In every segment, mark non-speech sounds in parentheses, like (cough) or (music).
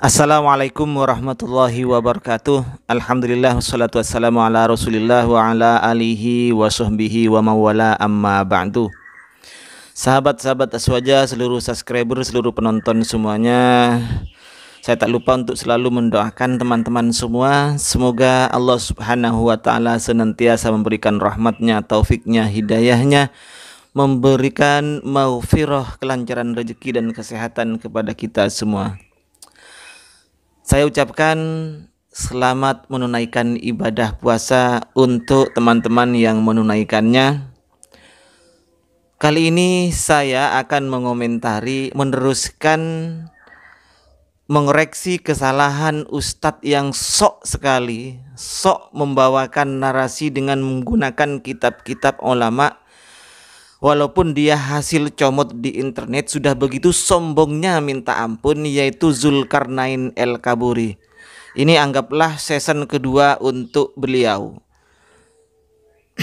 Assalamualaikum warahmatullahi wabarakatuh Alhamdulillah wassalatu wassalamu ala rasulillah wa ala alihi wa sahbihi wa mawala amma ba'du Sahabat-sahabat aswaja, seluruh subscriber, seluruh penonton semuanya Saya tak lupa untuk selalu mendoakan teman-teman semua Semoga Allah subhanahu wa ta'ala senantiasa memberikan rahmatnya, taufiknya, hidayahnya memberikan maufiroh kelancaran rezeki dan kesehatan kepada kita semua. Saya ucapkan selamat menunaikan ibadah puasa untuk teman-teman yang menunaikannya. Kali ini saya akan mengomentari meneruskan mengoreksi kesalahan ustadz yang sok sekali, sok membawakan narasi dengan menggunakan kitab-kitab ulama walaupun dia hasil comot di internet sudah begitu sombongnya minta ampun yaitu Zulkarnain El Kaburi. Ini anggaplah season kedua untuk beliau. (clears throat)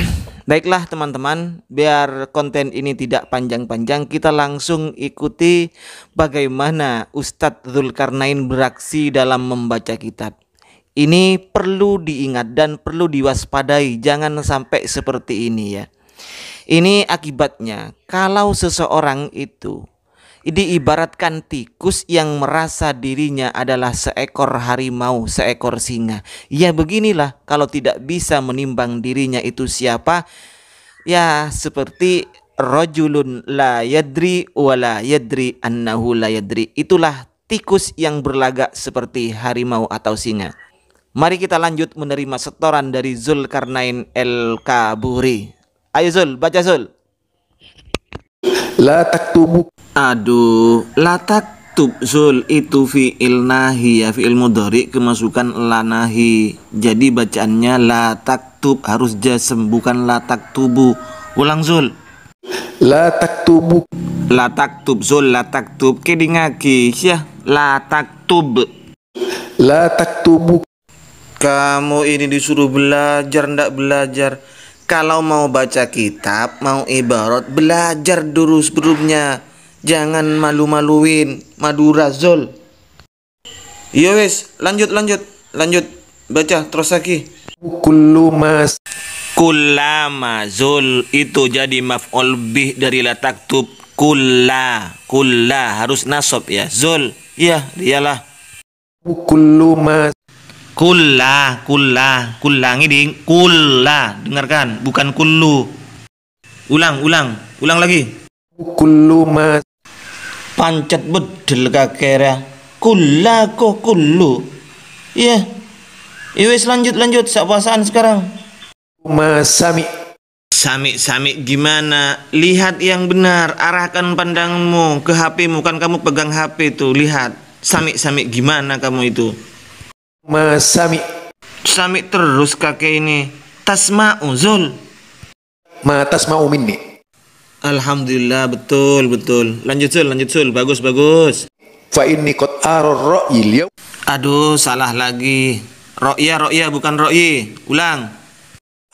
Baiklah teman-teman, biar konten ini tidak panjang-panjang, kita langsung ikuti bagaimana Ustadz Zulkarnain beraksi dalam membaca kitab. Ini perlu diingat dan perlu diwaspadai, jangan sampai seperti ini ya. Ini akibatnya kalau seseorang itu diibaratkan tikus yang merasa dirinya adalah seekor harimau, seekor singa. Ya beginilah kalau tidak bisa menimbang dirinya itu siapa, ya seperti rojulun la yadri wa la yadri annahu la yadri. Itulah tikus yang berlagak seperti harimau atau singa. Mari kita lanjut menerima setoran dari Zulkarnain El Kaburi. Ayo Zul, baca Zul. La taktubu. Aduh, la taktub Zul itu fi'il nahi ya, fi'il mudhari kemasukan la nahi. Jadi bacaannya la taktub harus jasem bukan la taktubu. Ulang Zul. La taktubu. La taktub Zul, la taktub kedingaki ya. La taktub. La taktubu. Kamu ini disuruh belajar ndak belajar kalau mau baca kitab, mau ibarat, belajar dulu sebelumnya. Jangan malu-maluin Madura Zol. Iya wes, lanjut lanjut lanjut baca terus lagi. Kulumas kulama zul itu jadi maf'ul bih dari latak tub kulla kulla harus nasab ya zul iya, dialah Kulumas. Kulla, kulla, kulla ngiding kulla. Dengarkan, bukan kullu. Ulang, ulang, ulang lagi. Kullu mas. pancet bedel kakera. Ya. Kulla kok kullu. Iya. Yeah. Iwis lanjut lanjut sepasaan sekarang. Mas sami. Sami sami gimana? Lihat yang benar, arahkan pandangmu ke HP-mu kan kamu pegang HP itu lihat. Sami sami gimana kamu itu? Masami. Sami terus kakek ini. Tasma uzul. Ma tasma minni. Alhamdulillah betul betul. Lanjut sul lanjut sul bagus bagus. Fa inni qad aror Aduh salah lagi. Ro'ya ro'ya bukan ro'yi. Ulang.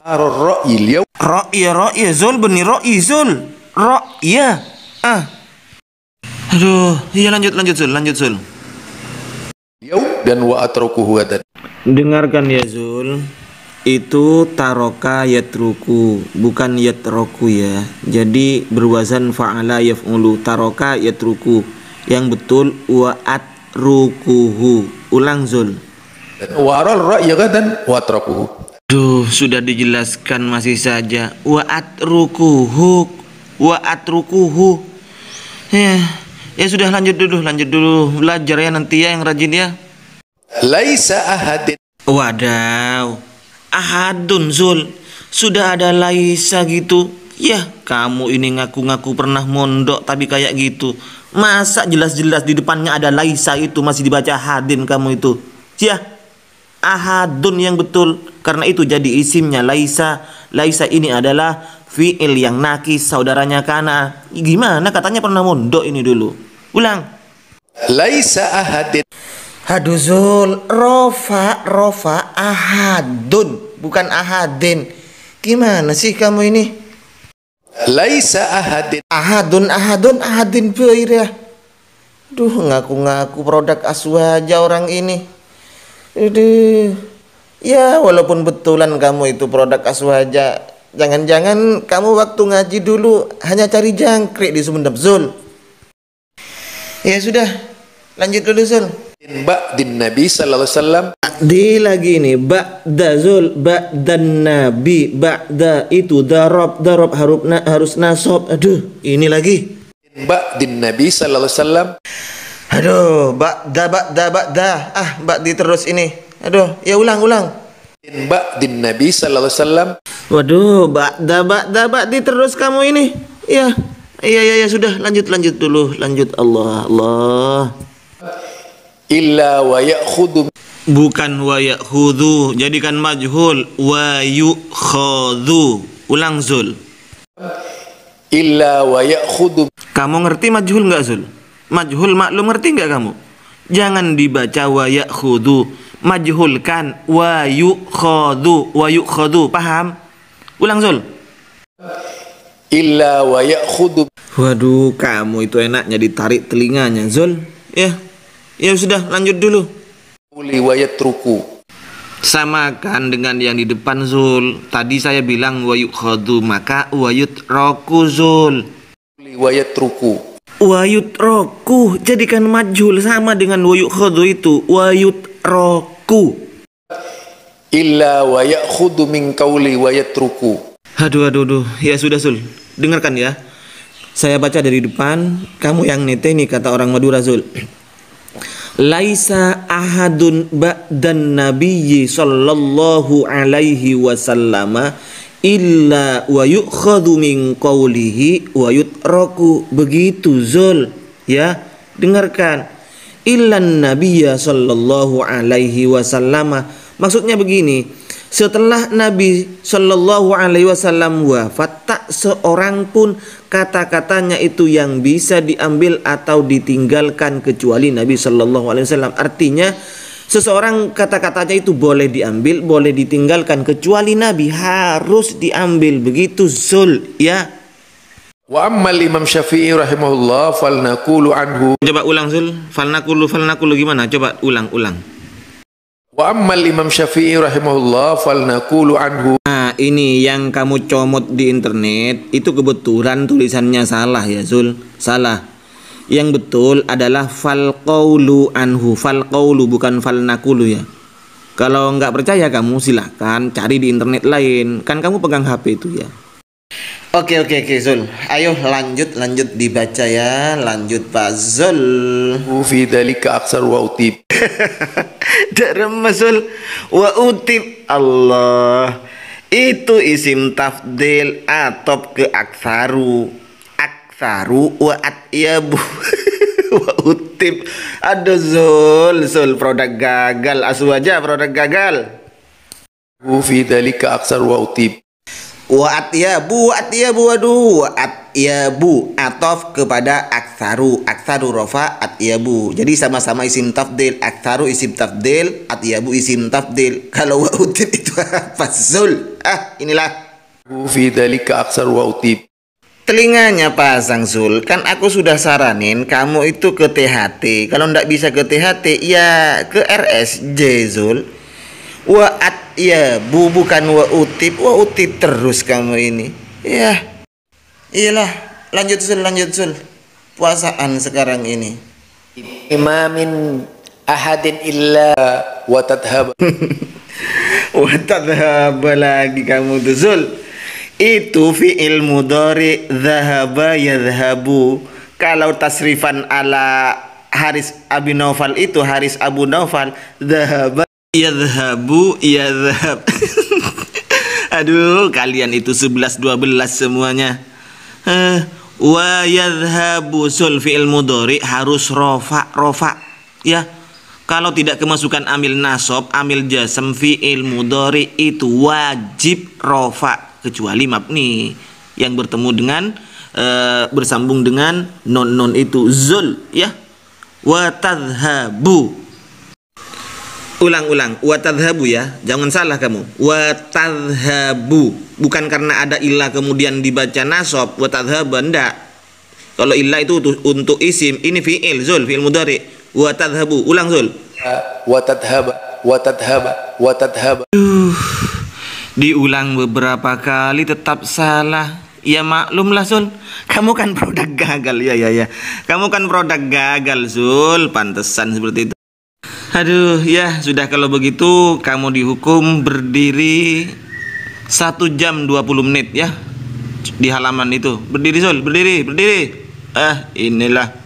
Aror ro'yi yaw. Ro'ya ro'ya zul beni ro'yi zul. Ro'ya. Ah. Aduh, iya lanjut lanjut sul lanjut sul dan wa atrokuhu dengarkan ya Zul itu taroka yatruku bukan yatroku ya jadi berwazan fa'ala yaf'ulu taroka yatruku yang betul wa atrukuhu ulang Zul warol ra'ya gadan wa ya, atrukuhu. Duh, sudah dijelaskan masih saja wa atrukuhu wa atrukuhu ya ya sudah lanjut dulu lanjut dulu belajar ya nanti ya yang rajin ya Laisa ahadin. Wadaw, ahadun Zul. Sudah ada Laisa gitu. Ya, kamu ini ngaku-ngaku pernah mondok tapi kayak gitu. Masa jelas-jelas di depannya ada Laisa itu masih dibaca hadin kamu itu. Yah, ahadun yang betul. Karena itu jadi isimnya Laisa. Laisa ini adalah fi'il yang nakis saudaranya kana gimana katanya pernah mondok ini dulu ulang laisa ahadin Haduzul rofa rofa ahadun bukan ahadin. Gimana sih kamu ini? Laisa ahadin. Ahadun ahadun ahadin ya. Duh ngaku-ngaku produk aswaja aja orang ini. Aduh. Ya walaupun betulan kamu itu produk aswaja, aja. Jangan-jangan kamu waktu ngaji dulu hanya cari jangkrik di Sumendap Zul. Ya sudah, lanjut dulu Zul ba'din Nabi sallallahu alaihi wasallam. Di lagi ini ba'da zul ba'dan Nabi ba'da itu darab darab harus na, harus nasab. Aduh, ini lagi. Ba'din Nabi sallallahu alaihi wasallam. Aduh, ba'da ba'da ba'da. Ah, ba'di terus ini. Aduh, ya ulang ulang. Ba'din Nabi sallallahu alaihi wasallam. Waduh, ba'da ba'da ba'di terus kamu ini. Ya. Iya, iya, ya, sudah lanjut lanjut dulu, lanjut Allah, Allah illa wa ya'khudhu bukan wa ya'khudhu jadikan majhul wa yu'khadhu ulang zul illa wa ya'khudhu kamu ngerti majhul enggak zul majhul maklum ngerti enggak kamu jangan dibaca wa ya'khudhu majhulkan wa yu'khadhu wa yu'khadhu paham ulang zul illa wa ya'khudhu waduh kamu itu enaknya ditarik telinganya zul ya yeah. Ya sudah, lanjut dulu. truku. ruku. kan dengan yang di depan Zul. Tadi saya bilang wayuk khodu maka wayut roku Zul. Liwayat ruku. Wayut roku jadikan majul sama dengan wayuk khodu itu wayut roku. Illa wayak khodu min kauli wayat ruku. Aduh aduh aduh ya sudah Zul dengarkan ya. Saya baca dari depan, kamu yang nete nih kata orang Madura Zul laisa ahadun ba'dan nabiyyi sallallahu alaihi wasallama illa wa yu'khadhu min qawlihi wa yutraku begitu zul ya dengarkan illan nabiyya sallallahu alaihi wasallama maksudnya begini setelah Nabi Shallallahu Alaihi Wasallam wafat, tak seorang pun kata-katanya itu yang bisa diambil atau ditinggalkan kecuali Nabi Shallallahu Alaihi Wasallam. Artinya seseorang kata-katanya itu boleh diambil, boleh ditinggalkan kecuali Nabi harus diambil begitu zul ya. Wa ammal Imam Syafi'i rahimahullah falnakulu anhu. Coba ulang zul, falnakulu falnakulu gimana? Coba ulang ulang. Wa ammal Imam Syafi'i rahimahullah fal naqulu anhu. Nah, ini yang kamu comot di internet itu kebetulan tulisannya salah ya, Zul. Salah. Yang betul adalah fal qaulu anhu. Fal qaulu bukan fal naqulu ya. Kalau nggak percaya kamu silahkan cari di internet lain. Kan kamu pegang HP itu ya. Oke oke oke Zul. Ayo lanjut lanjut dibaca ya. Lanjut Pak Zul. Ufi dari aksar wa utib. (laughs) Darma Zul wa utip Allah. Itu isim tafdil atop ke aksaru. Aksaru wa atyabu. (laughs) wa utib. Aduh Zul, Zul produk gagal. Asu aja produk gagal. Ufi dari aksar wa utib Wa'at ya bu, at ya bu, aduh, ya bu, atof kepada aksaru, aksaru rofa at ya bu. Jadi sama-sama isim tafdil, aksaru isim tafdil, at ya bu isim tafdil. (laughs) Kalau wa'utib itu (laughs) fasul Ah, inilah. Fi dalika aksar wa'utib. Telinganya pak Zul, kan aku sudah saranin kamu itu ke THT. Kalau ndak bisa ke THT, ya ke RSJ Zul wa at ya bu bukan wa utip wa utip terus kamu ini ya iyalah lanjut sul lanjut sul puasaan sekarang ini imamin ahadin illa wa tadhab (laughs) wa tadhab lagi kamu tuh sul itu fi'il mudhari ya yadhhabu kalau tasrifan ala Haris abu Naufal itu Haris Abu Naufal zahaba Yadhabu yadhab (laughs) Aduh kalian itu sebelas dua belas semuanya eh, Wa yadhabu sul ilmu dori harus rofa rofa Ya Kalau tidak kemasukan amil nasob Amil jasem fi'il dori itu wajib rofa Kecuali mabni Yang bertemu dengan eh, Bersambung dengan non-non itu Zul ya Wa tadhabu ulang-ulang watadhabu ya jangan salah kamu watadhabu bukan karena ada ilah kemudian dibaca nasab watadhabu enggak kalau ilah itu untuk isim ini fi'il zul fi'il mudarik watadhabu ulang zul wa tadhaba wa diulang beberapa kali tetap salah Ya maklumlah zul kamu kan produk gagal ya ya ya. Kamu kan produk gagal zul pantesan seperti itu. Aduh, ya sudah kalau begitu kamu dihukum berdiri satu jam 20 menit ya di halaman itu. Berdiri Sul, berdiri, berdiri. Ah, inilah